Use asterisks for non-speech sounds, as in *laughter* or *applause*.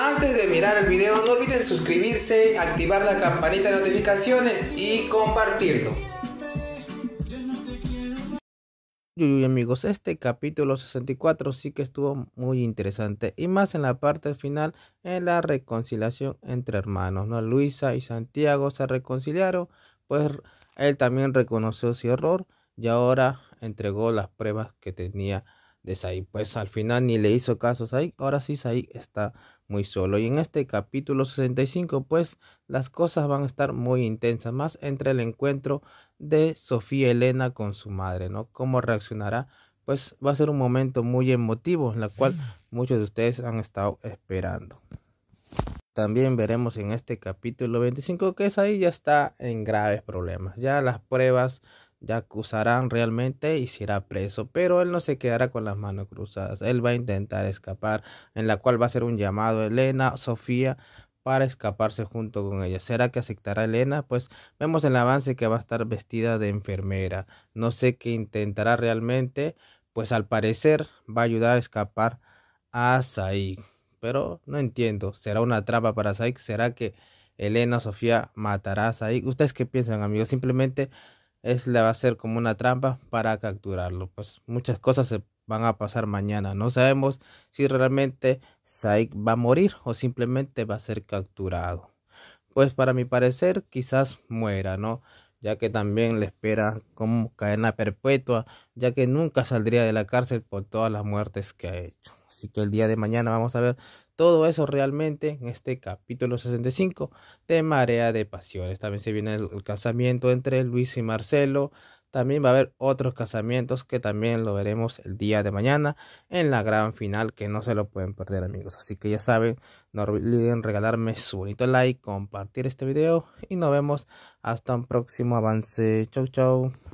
Antes de mirar el video no olviden suscribirse, activar la campanita de notificaciones y compartirlo. Y amigos, este capítulo 64 sí que estuvo muy interesante y más en la parte final en la reconciliación entre hermanos, ¿no? Luisa y Santiago se reconciliaron, pues él también reconoció su error y ahora entregó las pruebas que tenía de Saí, Pues al final ni le hizo caso a Ahora sí saí está muy solo. Y en este capítulo 65 pues las cosas van a estar muy intensas. Más entre el encuentro de Sofía Elena con su madre, ¿no? ¿Cómo reaccionará? Pues va a ser un momento muy emotivo, en la cual *laughs* muchos de ustedes han estado esperando. También veremos en este capítulo 25 que saí ya está en graves problemas. Ya las pruebas ya acusarán realmente y será preso, pero él no se quedará con las manos cruzadas, él va a intentar escapar, en la cual va a ser un llamado Elena, Sofía, para escaparse junto con ella. ¿Será que aceptará Elena? Pues vemos en el avance que va a estar vestida de enfermera, no sé qué intentará realmente, pues al parecer va a ayudar a escapar a Saik, pero no entiendo, ¿será una trampa para Saik? ¿Será que... Elena, Sofía, matará a Saik ¿Ustedes qué piensan, amigos? Simplemente es le va a ser como una trampa para capturarlo. Pues muchas cosas se van a pasar mañana. No sabemos si realmente Saik va a morir o simplemente va a ser capturado. Pues para mi parecer quizás muera, ¿no? Ya que también le espera como cadena perpetua, ya que nunca saldría de la cárcel por todas las muertes que ha hecho. Así que el día de mañana vamos a ver todo eso realmente en este capítulo 65 de Marea de Pasiones. También se viene el, casamiento entre Luis y Marcelo. También va a haber otros casamientos que también lo veremos el día de mañana en la gran final que no se lo pueden perder amigos. Así que ya saben, no olviden regalarme su bonito like, compartir este video y nos vemos hasta un próximo avance. Chau chau.